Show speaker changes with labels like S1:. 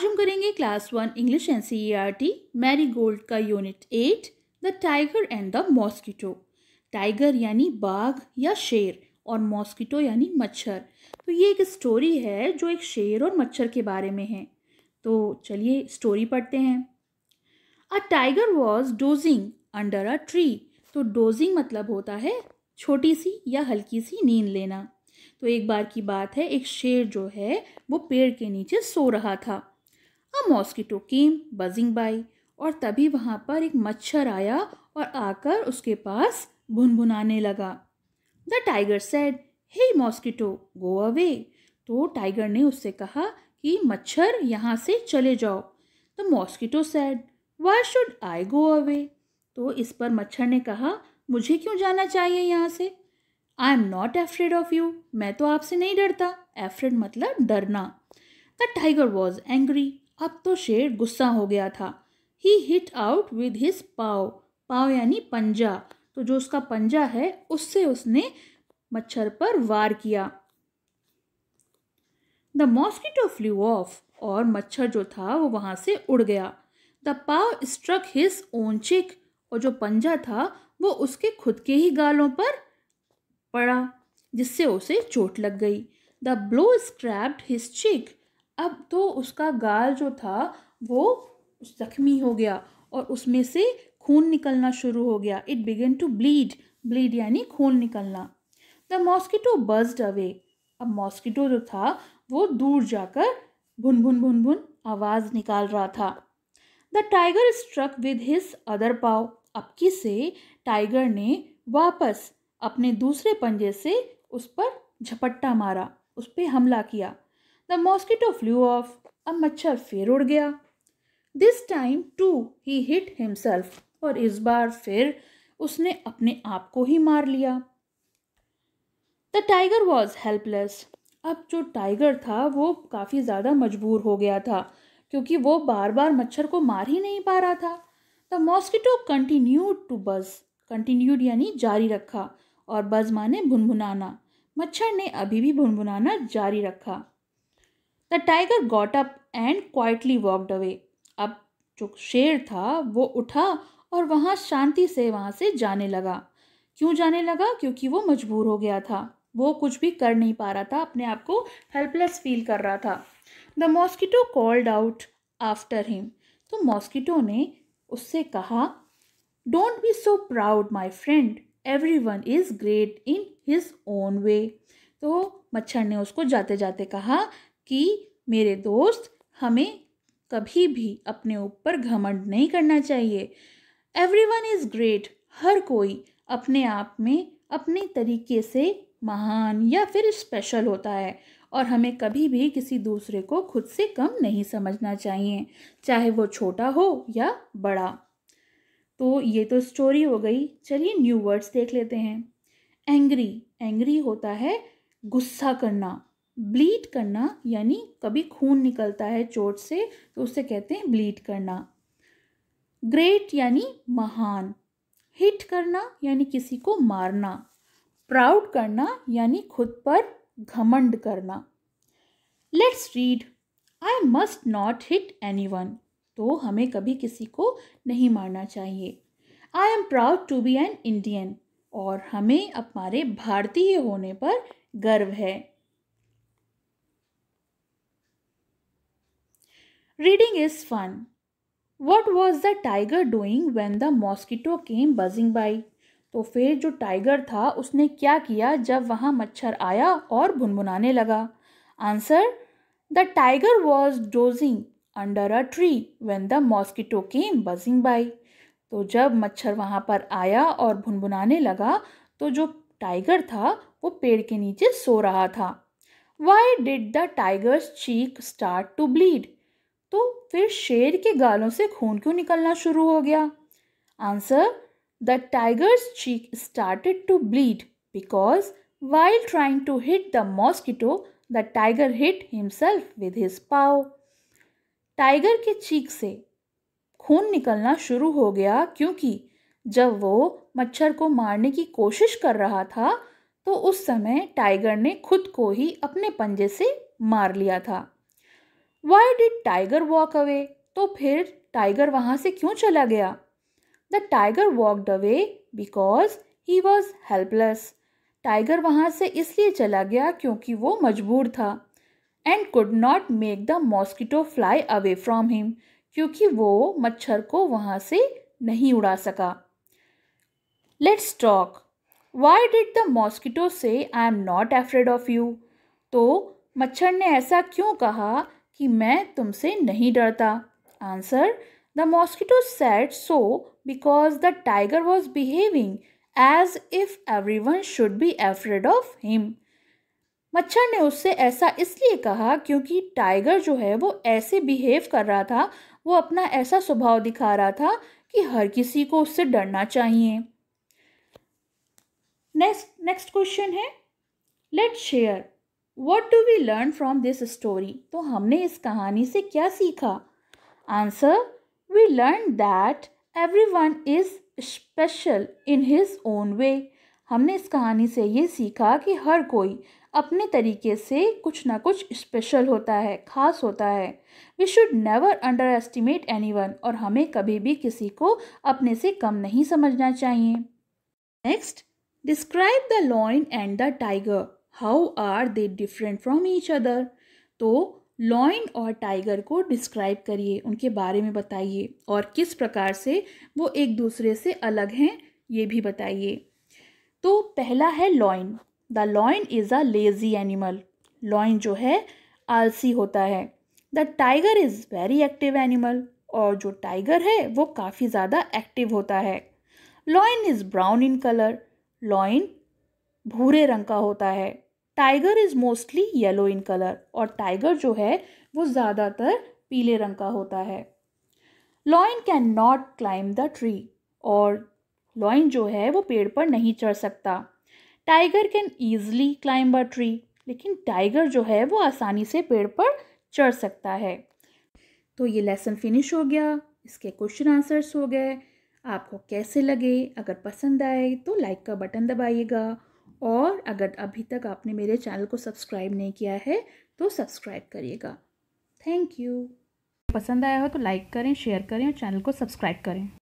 S1: आज हम करेंगे class one English N C E R T Marigold का unit eight the tiger and the mosquito tiger यानी बाघ या शेर और मॉस्किटो यानी मच्छर तो ये एक स्टोरी है जो एक शेर और मच्छर के बारे में है तो चलिए स्टोरी पढ़ते हैं a tiger was dozing under a tree तो डोजिंग मतलब होता है छोटी सी या हल्की सी नींद लेना तो एक बार की बात है एक शेर जो है वो पेड़ के नीचे सो रहा था वह मॉस्किटो केम बजिंग बाई और तभी वहाँ पर एक मच्छर आया और आकर उसके पास भुनभुनाने लगा the tiger said hey mosquito go away तो टाइगर ने उससे कहा कि मच्छर यहाँ से चले जाओ द तो mosquito said why should I go away तो इस पर मच्छर ने कहा मुझे क्यों जाना चाहिए यहाँ से I am not afraid of you मैं तो आपसे नहीं डरता एफ्रेड मतलब डरना द टाइगर वॉज एंग्री अब तो शेर गुस्सा हो गया था he hit out with his paw paw यानी पंजा तो जो उसका पंजा है उससे उसने मच्छर पर वार किया द मॉस्किटो फ्लू ऑफ और मच्छर जो था वो वहाँ से उड़ गया the paw struck his own cheek और जो पंजा था वो उसके खुद के ही गालों पर पड़ा जिससे उसे चोट लग गई द ब्लो स्क्रैप्ड हिज चिक अब तो उसका गाल जो था वो जख्मी हो गया और उसमें से खून निकलना शुरू हो गया it began to bleed bleed यानी खून निकलना द मॉस्किटो बज्ड अवे अब मॉस्किटो जो था वो दूर जाकर भुन भुन भुन भुन आवाज़ निकाल रहा था the tiger struck with his other paw अबकी से टाइगर ने वापस अपने दूसरे पंजे से उस पर झपट्टा मारा उस पर हमला किया द मॉस्किटो फ्लू ऑफ अब मच्छर फिर उड़ गया this time too he hit himself और इस बार फिर उसने अपने आप को ही मार लिया द टाइगर वॉज हेल्पलेस अब जो टाइगर था वो काफ़ी ज़्यादा मजबूर हो गया था क्योंकि वो बार बार मच्छर को मार ही नहीं पा रहा था the mosquito continued to buzz continued यानी जारी रखा और बज माने भुनभुनाना मच्छर ने अभी भी भुनभुनाना जारी रखा the tiger got up and quietly walked away अब जो शेर था वो उठा और वहाँ शांति से वहाँ से जाने लगा क्यों जाने लगा क्योंकि वो मजबूर हो गया था वो कुछ भी कर नहीं पा रहा था अपने आप को हेल्पलेस फील कर रहा था the mosquito called out after him तो मॉस्किटो ने उससे कहा don't be so proud my friend everyone is great in his own way तो मच्छर ने उसको जाते जाते कहा कि मेरे दोस्त हमें कभी भी अपने ऊपर घमंड नहीं करना चाहिए एवरी वन इज़ ग्रेट हर कोई अपने आप में अपने तरीके से महान या फिर स्पेशल होता है और हमें कभी भी किसी दूसरे को खुद से कम नहीं समझना चाहिए चाहे वो छोटा हो या बड़ा तो ये तो स्टोरी हो गई चलिए न्यू वर्ड्स देख लेते हैं एंग्री एंग्री होता है गुस्सा करना ब्लीड करना यानी कभी खून निकलता है चोट से तो उसे कहते हैं ब्लीड करना ग्रेट यानी महान हिट करना यानी किसी को मारना प्राउड करना यानी खुद पर घमंड करना let's read I must not hit anyone तो हमें कभी किसी को नहीं मारना चाहिए I am proud to be an Indian और हमें अपने भारतीय होने पर गर्व है Reading is fun. What was the tiger doing when the mosquito came buzzing by? तो फिर जो टाइगर था उसने क्या किया जब वहाँ मच्छर आया और भुनभुनाने लगा answer the tiger was dozing under a tree when the mosquito came buzzing by तो जब मच्छर वहाँ पर आया और भुनभुनाने लगा तो जो टाइगर था वो पेड़ के नीचे सो रहा था why did the tiger's cheek start to bleed तो फिर शेर के गालों से खून क्यों निकलना शुरू हो गया answer the tiger's cheek started to bleed because while trying to hit the mosquito the tiger hit himself with his paw tiger के चीक से खून निकलना शुरू हो गया क्योंकि जब वो मच्छर को मारने की कोशिश कर रहा था तो उस समय टाइगर ने खुद को ही अपने पंजे से मार लिया था why did tiger walk away तो फिर टाइगर वहाँ से क्यों चला गया the tiger walked away because he was helpless tiger वहाँ से इसलिए चला गया क्योंकि वो मजबूर था and could not make the mosquito fly away from him क्योंकि वो मच्छर को वहाँ से नहीं उड़ा सका let's talk why did the mosquito say I am not afraid of you तो मच्छर ने ऐसा क्यों कहा कि मैं तुमसे नहीं डरता answer the mosquito said so because the tiger was behaving as if everyone should be afraid of him मच्छर ने उससे ऐसा इसलिए कहा क्योंकि टाइगर जो है वो ऐसे बिहेव कर रहा था वो अपना ऐसा स्वभाव दिखा रहा था कि हर किसी को उससे डरना चाहिए नेक्स्ट नेक्स्ट क्वेश्चन है let share what do we learn from this story तो हमने इस कहानी से क्या सीखा answer we learn that everyone is special in his own way हमने इस कहानी से ये सीखा कि हर कोई अपने तरीके से कुछ ना कुछ स्पेशल होता है खास होता है we should never underestimate anyone और हमें कभी भी किसी को अपने से कम नहीं समझना चाहिए next describe the lion and the tiger how are they different from each other तो लॉइन और टाइगर को डिस्क्राइब करिए उनके बारे में बताइए और किस प्रकार से वो एक दूसरे से अलग हैं ये भी बताइए तो पहला है lion the lion is a lazy animal lion जो है आलसी होता है the tiger is very active animal और जो टाइगर है वो काफ़ी ज़्यादा एक्टिव होता है lion is brown in colour lion भूरे रंग का होता है tiger is mostly yellow in colour और टाइगर जो है वो ज़्यादातर पीले रंग का होता है lion can not climb the tree और लॉइन जो है वो पेड़ पर नहीं चढ़ सकता tiger can easily climb a tree लेकिन टाइगर जो है वो आसानी से पेड़ पर चढ़ सकता है तो ये लेसन फिनिश हो गया इसके क्वेश्चन आंसर्स हो गए आपको कैसे लगे अगर पसंद आए तो लाइक का बटन दबाइएगा और अगर अभी तक आपने मेरे चैनल को सब्सक्राइब नहीं किया है तो सब्सक्राइब करिएगा थैंक यू पसंद आया हो तो लाइक करें शेयर करें और चैनल को सब्सक्राइब करें